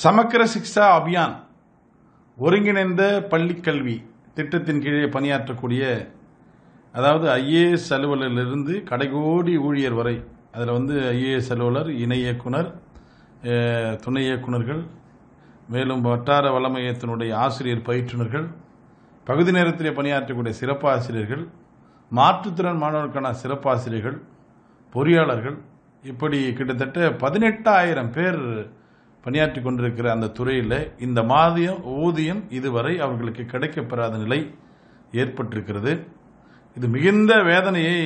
சமக்கர சிக்ஷா அபியான் ஒருங்கிணைந்த பள்ளிக்கல்வி திட்டத்தின் கீழே பணியாற்றக்கூடிய அதாவது ஐஏஎஸ் அலுவலரிலிருந்து கடைகோடி ஊழியர் வரை அதில் வந்து ஐஏஎஸ் அலுவலர் இணை இயக்குனர் துணை இயக்குநர்கள் மேலும் வட்டார வளமையத்தினுடைய ஆசிரியர் பயிற்றுநர்கள் பகுதி நேரத்திலே பணியாற்றக்கூடிய சிறப்பு ஆசிரியர்கள் மாற்றுத்திறன் மாணவர்களுக்கான சிறப்பு ஆசிரியர்கள் பொறியாளர்கள் இப்படி கிட்டத்தட்ட பதினெட்டாயிரம் பேர் பணியாற்றி கொண்டிருக்கிற அந்த துறையில் இந்த மாதியம் ஊதியம் இதுவரை அவர்களுக்கு கிடைக்கப்பெறாத நிலை ஏற்பட்டிருக்கிறது இது மிகுந்த வேதனையை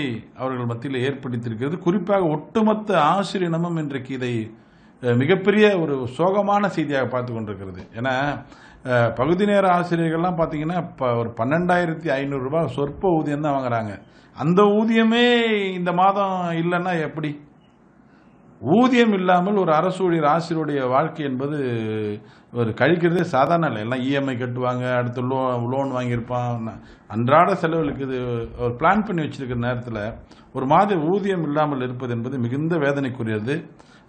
அவர்கள் மத்தியில் ஏற்படுத்தியிருக்கிறது குறிப்பாக ஒட்டுமொத்த ஆசிரியனமும் இன்றைக்கு இதை மிகப்பெரிய ஒரு சோகமான செய்தியாக பார்த்து கொண்டிருக்கிறது ஏன்னா பகுதி நேர ஆசிரியர்கள்லாம் பார்த்தீங்கன்னா இப்போ ஒரு பன்னெண்டாயிரத்தி ஐநூறுரூபா சொற்ப ஊதியம் தான் வாங்குறாங்க அந்த ஊதியமே இந்த மாதம் இல்லைன்னா எப்படி ஊதியம் இல்லாமல் ஒரு அரசு ஊழியர் ஆசிரியருடைய வாழ்க்கை என்பது ஒரு கழிக்கிறதே சாதாரண இல்லை எல்லாம் இஎம்ஐ e கட்டுவாங்க அடுத்து லோ லோன் வாங்கியிருப்பான் அன்றாட செலவுகளுக்கு இது ஒரு பிளான் பண்ணி வச்சிருக்கிற நேரத்தில் ஒரு மாதிரி ஊதியம் இல்லாமல் இருப்பது என்பது மிகுந்த வேதனைக்குரியது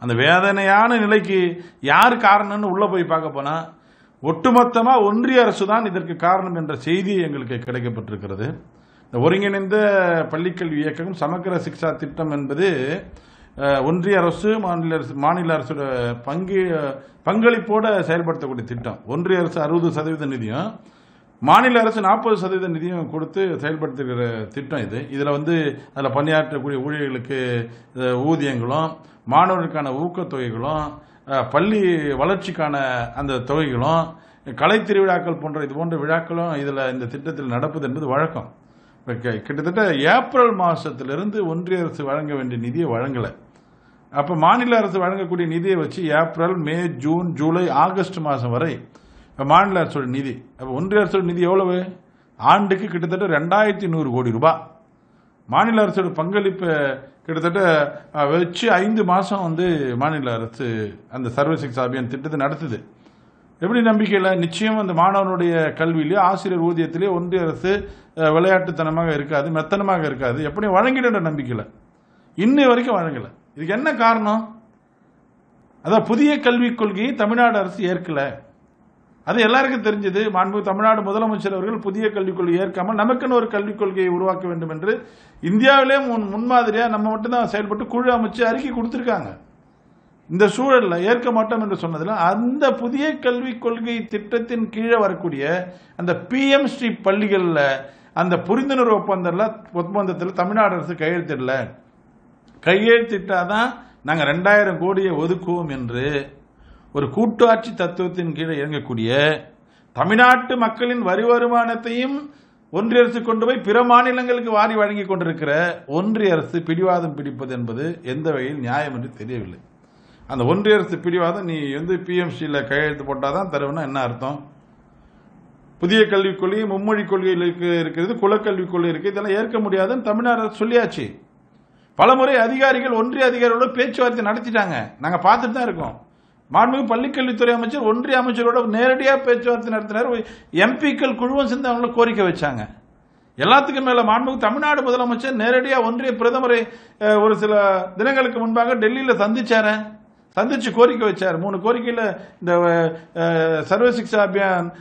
அந்த வேதனையான நிலைக்கு யார் காரணம்னு உள்ளே போய் பார்க்க போனால் ஒட்டுமொத்தமாக ஒன்றிய அரசு தான் இதற்கு காரணம் என்ற செய்தி எங்களுக்கு கிடைக்கப்பட்டிருக்கிறது இந்த ஒருங்கிணைந்த பள்ளிக்கல்வி இயக்கம் சமக்கர சிக்ஷா திட்டம் என்பது ஒன்றிய அரசு மாநில அரசு மாநில அரசோட பங்கு பங்களிப்போட செயல்படுத்தக்கூடிய திட்டம் ஒன்றிய அரசு அறுபது சதவீத நிதியும் மாநில அரசு நாற்பது சதவீத நிதியும் கொடுத்து செயல்படுத்துகிற திட்டம் இது இதில் வந்து அதில் பணியாற்றக்கூடிய ஊழியர்களுக்கு ஊதியங்களும் மாணவர்களுக்கான ஊக்கத்தொகைகளும் பள்ளி வளர்ச்சிக்கான அந்த தொகைகளும் கலை திருவிழாக்கள் போன்ற இது போன்ற விழாக்களும் இதில் இந்த திட்டத்தில் நடப்பது என்பது வழக்கம் கிட்டத்தட்ட ஏப்ரல் மாதத்திலிருந்து ஒன்றிய அரசு வழங்க வேண்டிய நிதியை வழங்கலை அப்போ மாநில அரசு வழங்கக்கூடிய நிதியை வச்சு April May June July August மாதம் வரை இப்போ மாநில அரசோட நிதி அப்போ ஒன்றிய அரசோட நிதி எவ்வளவு ஆண்டுக்கு கிட்டத்தட்ட ரெண்டாயிரத்தி நூறு கோடி ரூபாய் மாநில அரசோட பங்களிப்பு கிட்டத்தட்ட வச்சு ஐந்து மாதம் வந்து மாநில அரசு அந்த சர்வசிக்ஸ் அபியான் திட்டத்தை நடத்துது எப்படி நம்பிக்கையில் நிச்சயம் அந்த மாணவனுடைய கல்வியிலேயே ஆசிரியர் ஊதியத்திலேயோ ஒன்றிய அரசு விளையாட்டுத்தனமாக இருக்காது மெத்தனமாக இருக்காது எப்படியும் வழங்கிடுற நம்பிக்கையில் இன்னை வரைக்கும் வழங்கலை இதுக்கு என்ன காரணம் அதான் புதிய கல்விக் கொள்கையை தமிழ்நாடு அரசு ஏற்கல அது எல்லாருக்கும் தெரிஞ்சது மாண்பு தமிழ்நாடு முதலமைச்சர் அவர்கள் புதிய கல்விக் கொள்கை ஏற்காமல் நமக்குன்னு ஒரு கல்விக் கொள்கையை உருவாக்க வேண்டும் என்று இந்தியாவிலே முன் முன்மாதிரியாக நம்ம மட்டும்தான் செயல்பட்டு குழு அமைச்சு அறிக்கை கொடுத்துருக்காங்க இந்த சூழலில் ஏற்க மாட்டோம் என்று சொன்னதில் அந்த புதிய கல்விக் கொள்கை திட்டத்தின் கீழே வரக்கூடிய அந்த எம் ஸ்ரீ பள்ளிகளில் அந்த புரிந்துணர்வு ஒப்பந்தத்தில் தமிழ்நாடு அரசு கையெழுத்திடல கையெழுத்திட்டாதான் நாங்கள் ரெண்டாயிரம் கோடியை ஒதுக்குவோம் என்று ஒரு கூட்டாட்சி தத்துவத்தின் கீழே இயங்கக்கூடிய தமிழ்நாட்டு மக்களின் வரி வருமானத்தையும் ஒன்றிய அரசு கொண்டு போய் பிற மாநிலங்களுக்கு வாரி வழங்கி கொண்டிருக்கிற ஒன்றிய அரசு பிடிவாதம் பிடிப்பது என்பது எந்த வகையில் நியாயம் என்று தெரியவில்லை அந்த ஒன்றிய அரசு பிடிவாதம் நீ வந்து பிஎம்சியில் கையெழுத்து போட்டால் தான் தருவனா என்ன அர்த்தம் புதிய கல்விக் கொள்கை மும்மொழி கொள்கையில் இருக்கிறது குலக்கல்விக் கொள்கை இருக்குது இதெல்லாம் ஏற்க முடியாதுன்னு தமிழ்நாடு சொல்லியாச்சு பலமுறை அதிகாரிகள் ஒன்றிய அதிகாரிகளோட பேச்சுவார்த்தை நடத்திட்டாங்க நாங்கள் பார்த்துட்டு தான் இருக்கோம் மாண்புமிகு பள்ளிக்கல்வித்துறை அமைச்சர் ஒன்றிய அமைச்சரோட நேரடியாக பேச்சுவார்த்தை நடத்தினார் எம்பிக்கள் குழுவும் சேர்ந்து அவங்கள கோரிக்கை வச்சாங்க எல்லாத்துக்கும் மேல மாண்புமிகு தமிழ்நாடு முதலமைச்சர் நேரடியாக ஒன்றிய பிரதமரை ஒரு சில தினங்களுக்கு முன்பாக டெல்லியில் சந்திச்சார சந்திச்சு கோரிக்கை வச்சார் மூணு கோரிக்கையில் இந்த சர்வசிக்ஷா அபியான்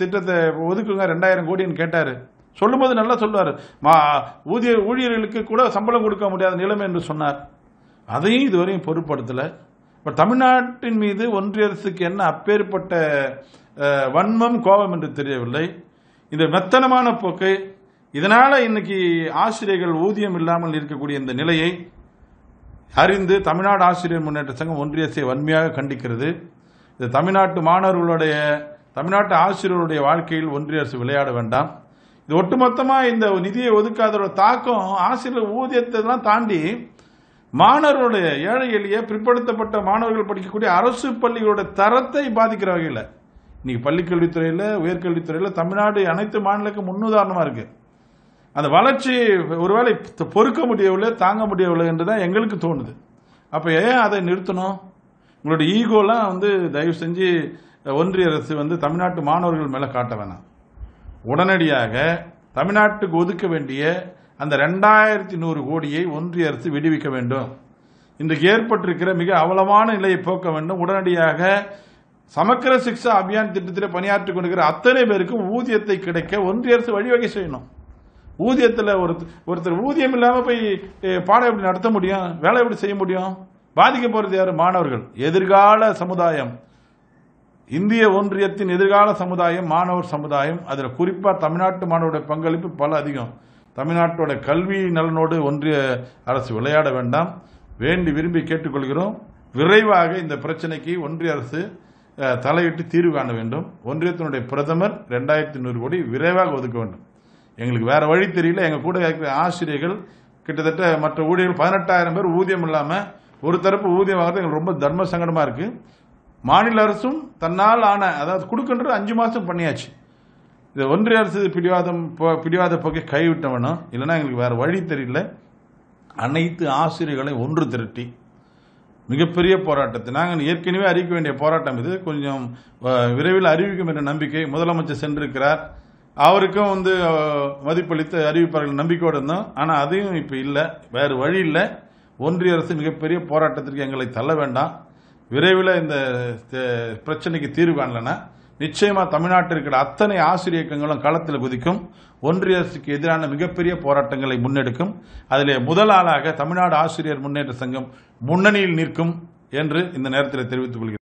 திட்டத்தை ஒதுக்குங்க ரெண்டாயிரம் கோடின்னு கேட்டார் சொல்லும்போது நல்லா சொல்லுவார் மா ஊதிய ஊழியர்களுக்கு கூட சம்பளம் கொடுக்க முடியாத நிலைமை என்று சொன்னார் அதையும் இதுவரையும் பொருட்படுத்தலை இப்போ தமிழ்நாட்டின் மீது ஒன்றிய அரசுக்கு என்ன அப்பேற்பட்ட வன்மம் கோபம் என்று தெரியவில்லை இந்த மெத்தனமான போக்கு இதனால் இன்னைக்கு ஆசிரியர்கள் ஊதியம் இல்லாமல் இருக்கக்கூடிய இந்த நிலையை அறிந்து தமிழ்நாடு ஆசிரியர் முன்னேற்ற சங்கம் ஒன்றியத்தை வன்மையாக கண்டிக்கிறது இது தமிழ்நாட்டு மாணவர்களுடைய தமிழ்நாட்டு ஆசிரியர்களுடைய வாழ்க்கையில் ஒன்றிய அரசு விளையாட வேண்டாம் இது ஒட்டுமொத்தமாக இந்த நிதியை ஒதுக்காதோட தாக்கம் ஆசிரியர் ஊதியத்தெல்லாம் தாண்டி மாணவர்களுடைய ஏழை எளிய பிற்படுத்தப்பட்ட மாணவர்கள் படிக்கக்கூடிய அரசு பள்ளிகளோட தரத்தை பாதிக்கிற வகையில் இன்னைக்கு பள்ளிக்கல்வித்துறையில் உயர்கல்வித்துறையில் தமிழ்நாடு அனைத்து மாநிலக்கும் முன்னுதாரணமாக இருக்கு அந்த வளர்ச்சி ஒருவேளை பொறுக்க முடியவில்லை தாங்க முடியவில்லை என்று தான் எங்களுக்கு தோணுது அப்போ ஏன் அதை நிறுத்தணும் உங்களுடைய ஈகோலாம் வந்து தயவு செஞ்சு ஒன்றிய அரசு வந்து தமிழ்நாட்டு மாணவர்கள் மேலே காட்ட வேணாம் உடனடியாக தமிழ்நாட்டுக்கு ஒதுக்க வேண்டிய அந்த ரெண்டாயிரத்தி நூறு கோடியை ஒன்றிய அரசு விடுவிக்க வேண்டும் இன்றைக்கு ஏற்பட்டிருக்கிற மிக அவலமான நிலையை போக்க வேண்டும் உடனடியாக சமக்கர சிக்ஷா அபியான் திட்டத்தில் பணியாற்றிக் கொண்டிருக்கிற அத்தனை பேருக்கும் ஊதியத்தை கிடைக்க ஒன்றிய அரசு வழிவகை செய்யணும் ஊதியத்தில் ஒருத்தர் ஒருத்தர் ஊதியம் இல்லாமல் போய் பாடம் எப்படி நடத்த முடியும் வேலை எப்படி செய்ய முடியும் பாதிக்க போகிறது யார் மாணவர்கள் எதிர்கால சமுதாயம் இந்திய ஒன்றியத்தின் எதிர்கால சமுதாயம் மாணவர் சமுதாயம் அதில் குறிப்பாக தமிழ்நாட்டு மாணவருடைய பங்களிப்பு பல அதிகம் தமிழ்நாட்டோட கல்வி நலனோடு ஒன்றிய அரசு விளையாட வேண்டாம் வேண்டி விரும்பி கேட்டுக்கொள்கிறோம் விரைவாக இந்த பிரச்சனைக்கு ஒன்றிய அரசு தலையிட்டு தீர்வு காண வேண்டும் ஒன்றியத்தினுடைய பிரதமர் ரெண்டாயிரத்தி நூறு கோடி விரைவாக ஒதுக்க வேண்டும் எங்களுக்கு வேற வழி தெரியல எங்கள் கூட இருக்கிற ஆசிரியர்கள் கிட்டத்தட்ட மற்ற ஊழியர்கள் பதினெட்டாயிரம் பேர் ஊதியம் இல்லாமல் ஒரு தரப்பு ஊதியம் வாங்குறது எங்களுக்கு ரொம்ப தர்ம சங்கடமாக இருக்குது மாநில அரசும் தன்னால் ஆன அதாவது கொடுக்குன்றது அஞ்சு மாதம் பண்ணியாச்சு இது ஒன்றிய அரசு பிடிவாதம் பிடிவாத போக்கை கைவிட்டவனும் இல்லைன்னா எங்களுக்கு வேறு வழி தெரியல அனைத்து ஆசிரியர்களை ஒன்று திரட்டி மிகப்பெரிய போராட்டத்தை நாங்கள் ஏற்கனவே அறிவிக்க வேண்டிய போராட்டம் இது கொஞ்சம் விரைவில் அறிவிக்கும் என்ற நம்பிக்கை முதலமைச்சர் சென்றிருக்கிறார் அவருக்கும் வந்து மதிப்பளித்து அறிவிப்பார்கள் நம்பிக்கையோடு இருந்தோம் ஆனால் அதையும் இப்போ இல்லை வேறு வழி இல்லை ஒன்றிய அரசு மிகப்பெரிய போராட்டத்திற்கு எங்களை தள்ள வேண்டாம் விரைவில் இந்த பிரச்சனைக்கு தீர்வு காணலன்னா நிச்சயமாக தமிழ்நாட்டில் இருக்கிற அத்தனை ஆசிரியர் இயக்கங்களும் களத்தில் குதிக்கும் ஒன்றிய அரசுக்கு எதிரான மிகப்பெரிய போராட்டங்களை முன்னெடுக்கும் அதில் முதல் ஆளாக தமிழ்நாடு ஆசிரியர் முன்னேற்ற சங்கம் முன்னணியில் நிற்கும் என்று இந்த நேரத்தில் தெரிவித்துக் கொள்கிறேன்